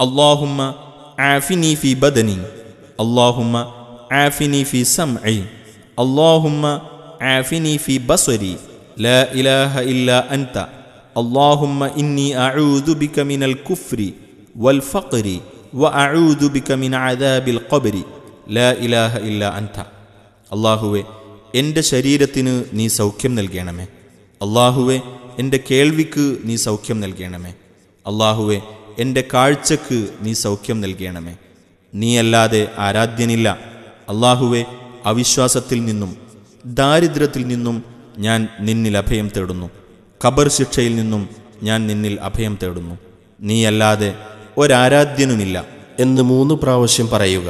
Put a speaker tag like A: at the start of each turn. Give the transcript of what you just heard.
A: اللهم عافني في بدني اللهم عافني في سمعي اللهم عافني في بصري لا إله إلا أنت اللهم إني أعوذ بك من الكفر والفقر وأعوذ بك من عذاب القبر لا إله إلا أنت الله هو شريرتنا എൻ്റെ ശരീരത്തിന് നീ الله هو അള്ളാഹുവെ كيلوك കേൾവിക്ക് നീ സൗഖ്യം الله هو എന്റെ കാഴ്ചക്ക് നീ സൗഖ്യം നൽകണമേ നീയല്ലാതെ ആരാധ്യനില്ല അള്ളാഹുവെ അവിശ്വാസത്തിൽ നിന്നും ദാരിദ്ര്യത്തിൽ നിന്നും ഞാൻ നിന്നിൽ അഭയം തേടുന്നു ഖബർ ശിക്ഷയിൽ നിന്നും ഞാൻ നിന്നിൽ അഭയം തേടുന്നു നീയല്ലാതെ ഒരാരാധ്യനുമില്ല എന്ന് മൂന്ന് പ്രാവശ്യം പറയുക